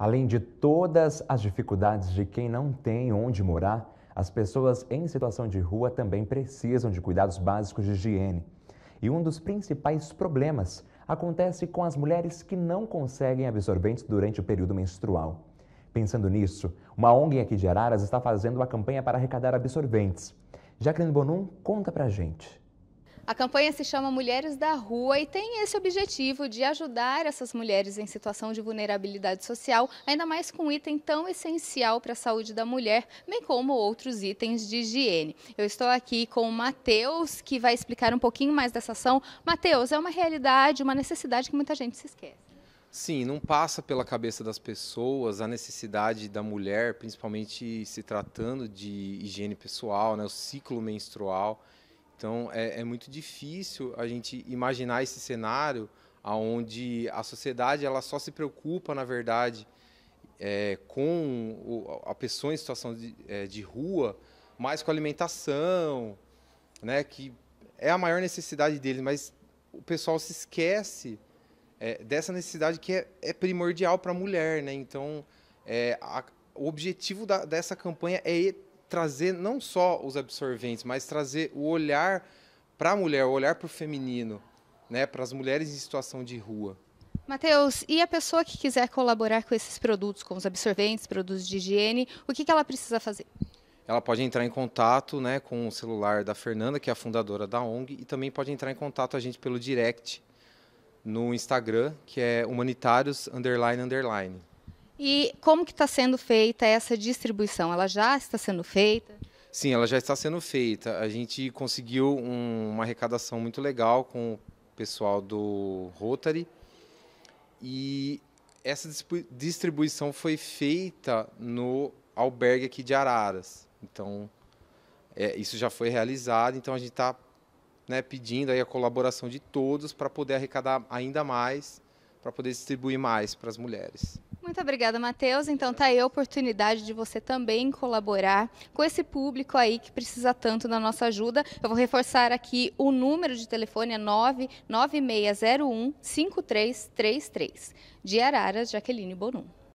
Além de todas as dificuldades de quem não tem onde morar, as pessoas em situação de rua também precisam de cuidados básicos de higiene. E um dos principais problemas acontece com as mulheres que não conseguem absorventes durante o período menstrual. Pensando nisso, uma ONG aqui de Araras está fazendo uma campanha para arrecadar absorventes. Jacqueline Bonum conta pra gente. A campanha se chama Mulheres da Rua e tem esse objetivo de ajudar essas mulheres em situação de vulnerabilidade social, ainda mais com um item tão essencial para a saúde da mulher, bem como outros itens de higiene. Eu estou aqui com o Matheus, que vai explicar um pouquinho mais dessa ação. Matheus, é uma realidade, uma necessidade que muita gente se esquece. Sim, não passa pela cabeça das pessoas a necessidade da mulher, principalmente se tratando de higiene pessoal, né, o ciclo menstrual. Então é, é muito difícil a gente imaginar esse cenário aonde a sociedade ela só se preocupa, na verdade, é, com o, a pessoa em situação de, é, de, rua, mais com alimentação, né, que é a maior necessidade deles mas o pessoal se esquece é, dessa necessidade que é, é primordial para a mulher, né? Então, é, a, o objetivo da, dessa campanha é trazer não só os absorventes, mas trazer o olhar para a mulher, o olhar para o feminino, né, para as mulheres em situação de rua. Matheus, e a pessoa que quiser colaborar com esses produtos, com os absorventes, produtos de higiene, o que, que ela precisa fazer? Ela pode entrar em contato né, com o celular da Fernanda, que é a fundadora da ONG, e também pode entrar em contato a gente pelo direct no Instagram, que é humanitários underline underline. E como que está sendo feita essa distribuição? Ela já está sendo feita? Sim, ela já está sendo feita. A gente conseguiu um, uma arrecadação muito legal com o pessoal do Rotary. E essa distribuição foi feita no albergue aqui de Araras. Então, é, isso já foi realizado. Então, a gente está né, pedindo aí a colaboração de todos para poder arrecadar ainda mais, para poder distribuir mais para as mulheres. Muito obrigada, Matheus. Então tá aí a oportunidade de você também colaborar com esse público aí que precisa tanto da nossa ajuda. Eu vou reforçar aqui o número de telefone é 99601 5333. De Araras, Jaqueline Bonum.